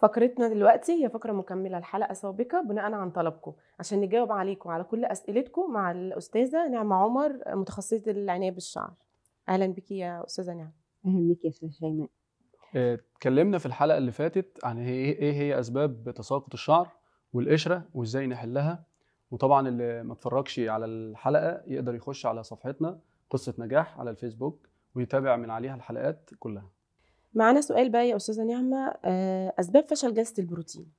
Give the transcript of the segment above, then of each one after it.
فقرتنا دلوقتي هي فقره مكمله لحلقه سابقه بناء عن طلبكم عشان نجاوب عليكم على كل اسئلتكم مع الاستاذه نعمه عمر متخصصه العنايه بالشعر اهلا بك يا استاذه نعمه اهلا بك يا استاذه شيماء آه، اتكلمنا في الحلقه اللي فاتت عن ايه هي اسباب تساقط الشعر والقشره وازاي نحلها وطبعا اللي ما اتفرجش على الحلقه يقدر يخش على صفحتنا قصه نجاح على الفيسبوك ويتابع من عليها الحلقات كلها معانا سؤال بقى يا استاذه نعمه آه، اسباب فشل جلسه البروتين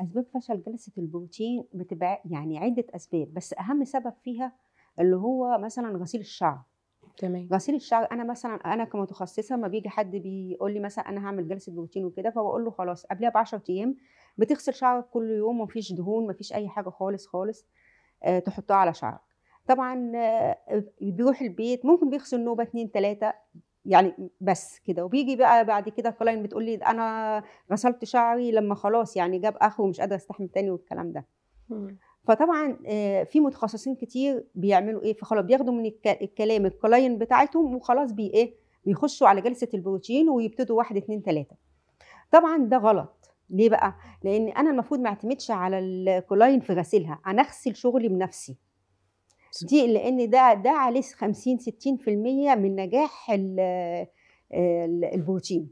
اسباب فشل جلسه البروتين بتبقى يعني عده اسباب بس اهم سبب فيها اللي هو مثلا غسيل الشعر تمام غسيل الشعر انا مثلا انا كمتخصصه ما بيجي حد بيقول لي مثلا انا هعمل جلسه بروتين وكده فبقول له خلاص قبلها ب 10 ايام بتغسل شعرك كل يوم ومفيش دهون مفيش اي حاجه خالص خالص آه، تحطها على شعرك طبعا آه، بيروح البيت ممكن بيغسل نوبه اتنين تلاته يعني بس كده وبيجي بقى بعد كده كلاين بتقول لي انا غسلت شعري لما خلاص يعني جاب اخر ومش قادره استحمل تاني والكلام ده فطبعا آه، في متخصصين كتير بيعملوا ايه فخلاص بياخدوا من الكلام الكلاين بتاعتهم وخلاص بي ايه بيخشوا على جلسه البروتين ويبتدوا واحد اتنين تلاته طبعا ده غلط ليه بقى لان انا المفروض ما اعتمدش على الكولاين في غسيلها انا اغسل شغلي بنفسي دي لان ده ده عليه 50 60% من نجاح آه، البروتين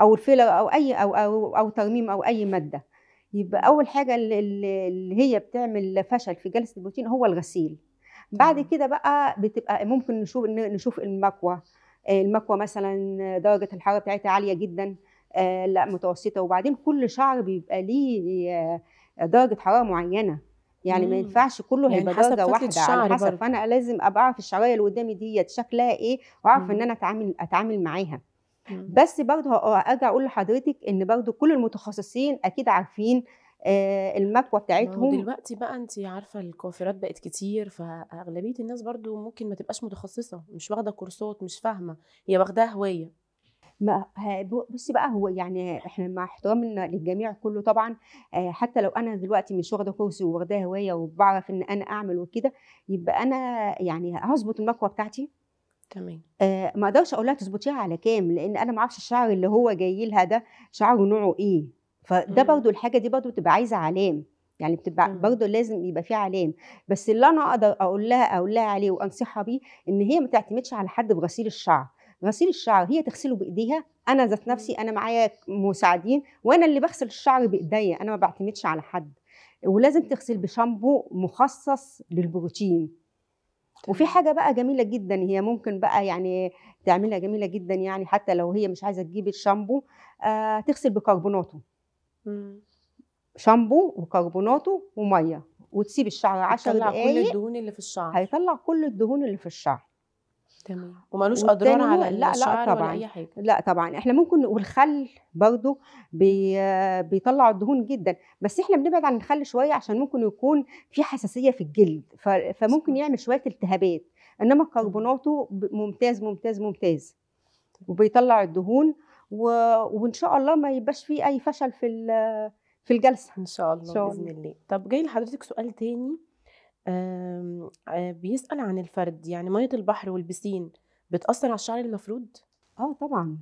او الفيلر او اي او او او ترميم او اي ماده يبقى اول حاجه اللي هي بتعمل فشل في جلسه البروتين هو الغسيل بعد كده بقى بتبقى ممكن نشوف نشوف المكوى آه، المكوى مثلا درجه الحراره بتاعتها عاليه جدا آه، لا متوسطه وبعدين كل شعر بيبقى ليه درجه حراره معينه يعني ما ينفعش كله يعني هيبقى درجه واحده على حسب فانا لازم ابقى اعرف الشرايح اللي قدامي ديت شكلها ايه واعرف ان انا اتعامل اتعامل معاها بس برضه ارجع آه، اقول لحضرتك ان برضه كل المتخصصين اكيد عارفين آه المكوى بتاعتهم دلوقتي بقى انت عارفه الكوافيرات بقت كتير فاغلبيه الناس برضو ممكن ما تبقاش متخصصه مش واخده كورسات مش فاهمه هي واخداها هوايه ما بصي بقى هو يعني احنا مع احترامنا للجميع كله طبعا حتى لو انا دلوقتي مش واخده كورس وواخداه هوايه وبعرف ان انا اعمل وكده يبقى انا يعني هظبط المكوه بتاعتي تمام آه ما اقدرش اقول لها تظبطيها على كام لان انا ما اعرفش الشعر اللي هو جاي لها ده شعره نوعه ايه فده إمم. برضو الحاجه دي برضو بتبقى عايزه علام يعني بتبقى إمم. برضه لازم يبقى في علام بس اللي انا اقدر اقول لها اقول لها عليه وانصحها بيه ان هي ما تعتمدش على حد بغسيل الشعر غسيل الشعر هي تغسله بايديها انا ذات نفسي انا معايا مساعدين وانا اللي بغسل الشعر بايديا انا ما بعتمدش على حد ولازم تغسل بشامبو مخصص للبروتين وفي حاجه بقى جميله جدا هي ممكن بقى يعني تعملها جميله جدا يعني حتى لو هي مش عايزه تجيب الشامبو آه تغسل بكربوناته شامبو وكربوناته وميه وتسيب الشعر 10 دقائق هيطلع كل الدهون اللي في الشعر هيطلع كل الدهون اللي في الشعر تمام ومالوش اضرار على لا لا طبعا ولا أي حاجة. لا طبعا احنا ممكن والخل برضه بي بيطلع الدهون جدا بس احنا بنبعد عن الخل شويه عشان ممكن يكون في حساسيه في الجلد فممكن يعمل شويه التهابات انما كربوناته ممتاز ممتاز ممتاز وبيطلع الدهون و... وان شاء الله ما يبقاش فيه اي فشل في في الجلسه إن شاء الله. باذن الله طب جاي لحضرتك سؤال تاني آه، بيسأل عن الفرد، يعني مَيّة البحر والبسين بتأثّر على الشعر المفروض؟ آه طبعًا،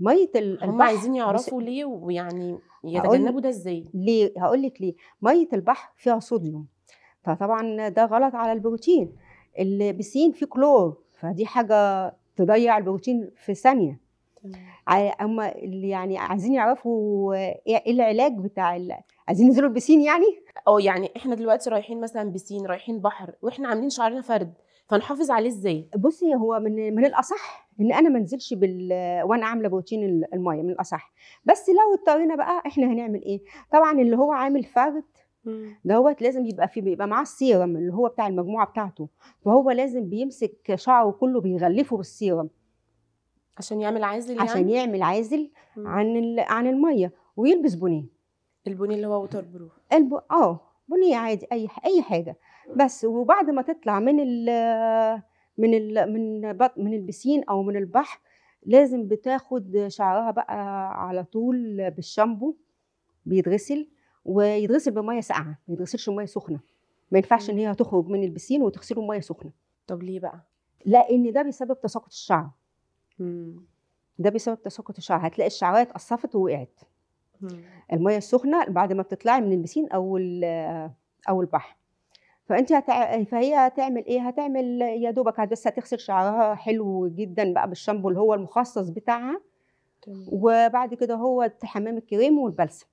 مَيّة البحر هُم عايزين مش يعرفوا ليه ويعني يتجنّبوا ده إزاي؟ ليه، هقول لِك ليه، مَيّة البحر فيها صوديوم، فطبعًا ده غلط على البروتين، البسين فيه كلور، فدي حاجة تضيّع البروتين في ثانية، اما هُم اللي يعني عايزين يعرفوا إيه العلاج بتاع ال عايزين ننزلوا البسين يعني اه يعني احنا دلوقتي رايحين مثلا بسين رايحين بحر واحنا عاملين شعرنا فرد فنحافظ عليه ازاي بصي هو من من الاصح ان انا ما انزلش بال وانا عامله بروتين الميه من الاصح بس لو اضطرينا بقى احنا هنعمل ايه طبعا اللي هو عامل فرد دوت لازم يبقى فيه بيبقى معاه السيرم اللي هو بتاع المجموعه بتاعته فهو لازم بيمسك شعره كله بيغلفه بالسيرم عشان يعمل عازل يعني؟ عشان يعمل عازل عن عن الميه ويلبس بونيه البني اللي هو ووتر بروف الب... اه بنيه عادي اي اي حاجه بس وبعد ما تطلع من ال من ال من بط... من البسين او من البحر لازم بتاخد شعرها بقى على طول بالشامبو بيتغسل ويتغسل بميه ساقعه ما يتغسلش بميه سخنه ما ينفعش ان هي تخرج من البسين وتغسله بميه سخنه طب ليه بقى لان ده بيسبب تساقط الشعر مم. ده بيسبب تساقط الشعر هتلاقي الشعريه اتقصفت ووقعت الميه السخنه بعد ما بتطلعي من البسين او او البحر فانت هتع... فهي هتعمل ايه هتعمل يا دوبك بس هتغسل شعرها حلو جدا بقى بالشامبو اللي هو المخصص بتاعها وبعد كده هو حمام الكريم والبلسم